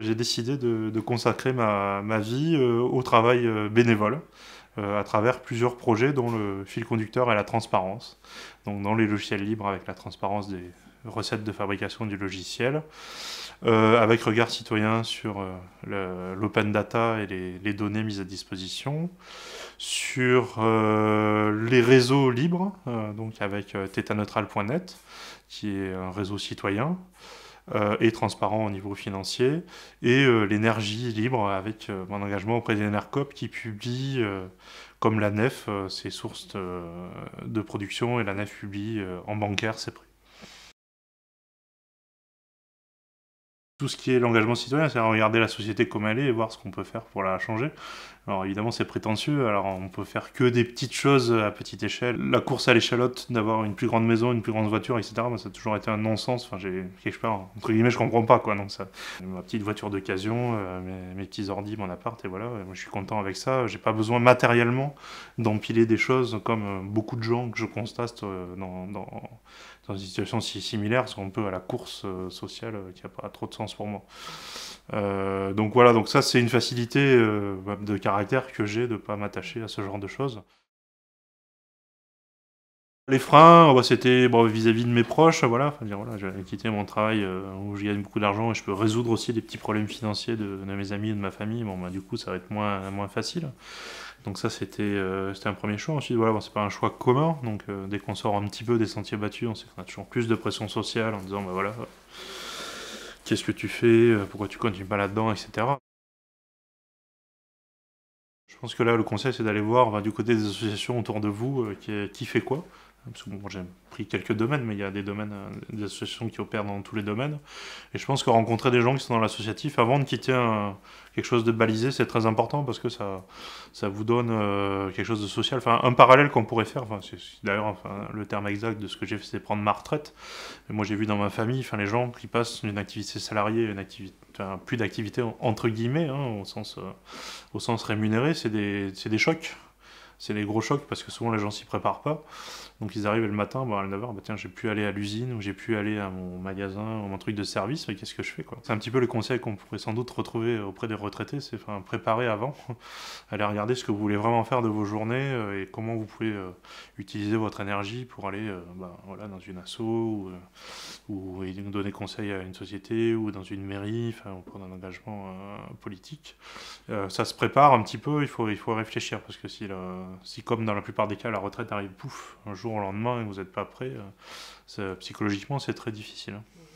J'ai décidé de, consacrer ma, vie euh, au travail euh, bénévole euh, à travers plusieurs projets dont le fil conducteur est la transparence. Donc dans les logiciels libres avec la transparence des recettes de fabrication du logiciel, avec regard citoyen sur l'open data et les, données mises à disposition, sur les réseaux libres, donc avec tétaneutral.net qui est un réseau citoyen, euh, et transparent au niveau financier, et euh, l'énergie libre avec euh, mon engagement auprès d'Enercop qui publie, comme la NEF, ses sources de, production, et la NEF publie en bancaire ses prix. tout ce qui est l'engagement citoyen, cest à regarder la société comme elle est et voir ce qu'on peut faire pour la changer. Alors évidemment, c'est prétentieux, alors on peut faire que des petites choses à petite échelle. La course à l'échalote, d'avoir une plus grande maison, une plus grande voiture, etc., ça a toujours été un non-sens. Enfin, j'ai quelque part, entre guillemets, je comprends pas quoi. Donc, ça... Ma petite voiture d'occasion, euh, mes, petits ordi, mon appart, et voilà, moi, je suis content avec ça. J'ai pas besoin matériellement d'empiler des choses comme euh, beaucoup de gens que je constate euh, dans, dans, dans, une situation si similaire, parce qu'on peut à la course sociale qui a pas trop de sens pour moi. Euh, donc voilà, donc ça c'est une facilité euh, de caractère que j'ai de ne pas m'attacher à ce genre de choses. Les freins, c'était vis-à-vis de mes proches, voilà, enfin, voilà j'ai quitté mon travail euh, où je gagne beaucoup d'argent et je peux résoudre aussi des petits problèmes financiers de, mes amis et de ma famille, bon bah, du coup ça va être moins, moins facile. Donc ça c'était un premier choix. Ensuite voilà, c'est pas un choix commun, donc dès qu'on sort un petit peu des sentiers battus, on sait qu'on a toujours plus de pression sociale en disant bah voilà qu'est-ce que tu fais, euh, pourquoi tu continues pas là-dedans, etc. Je pense que là, le conseil, c'est d'aller voir bah, du côté des associations autour de vous euh, qui, fait quoi j'ai pris quelques domaines, mais il y a des domaines, euh, des associations qui opèrent dans tous les domaines. Et je pense que rencontrer des gens qui sont dans l'associatif avant de quitter euh, quelque chose de balisé, c'est très important parce que ça, ça vous donne euh, quelque chose de social. Enfin, un parallèle qu'on pourrait faire, enfin, d'ailleurs enfin, le terme exact de ce que j'ai fait, c'est prendre ma retraite. Mais moi, j'ai vu dans ma famille enfin, les gens qui passent d'une activité salariée à une activité, plus d'activité entre guillemets, hein, au, sens, au sens rémunéré, c'est des, des chocs c'est les gros chocs parce que souvent les gens s'y préparent pas. Donc ils arrivent le matin, à 9h, bah, tiens, j'ai pu aller à l'usine ou j'ai pu aller à mon magasin ou mon truc de service, mais qu'est-ce que je fais quoi C'est un petit peu le conseil qu'on pourrait sans doute retrouver auprès des retraités, c'est enfin, préparer avant, aller regarder ce que vous voulez vraiment faire de vos journées euh, et comment vous pouvez euh, utiliser votre énergie pour aller euh, bah, voilà, dans une asso ou, ou donner conseil à une société ou dans une mairie, enfin, ou prendre un engagement politique. ça se prépare un petit peu, il faut, il faut réfléchir parce que si euh, si, comme dans la plupart des cas, la retraite arrive pouf, un jour au lendemain et vous n'êtes pas prêt, euh, psychologiquement, c'est très difficile. Hein. Mm.